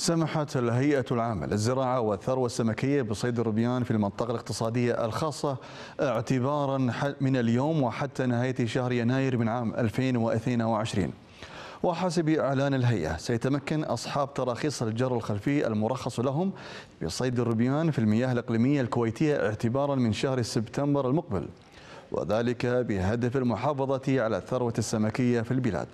سمحت الهيئة العامة للزراعة والثروة السمكية بصيد الربيان في المنطقة الاقتصادية الخاصة اعتبارا من اليوم وحتى نهاية شهر يناير من عام 2022 وحسب إعلان الهيئة سيتمكن أصحاب تراخيص الجر الخلفي المرخص لهم بصيد الربيان في المياه الإقليمية الكويتية اعتبارا من شهر سبتمبر المقبل وذلك بهدف المحافظة على الثروة السمكية في البلاد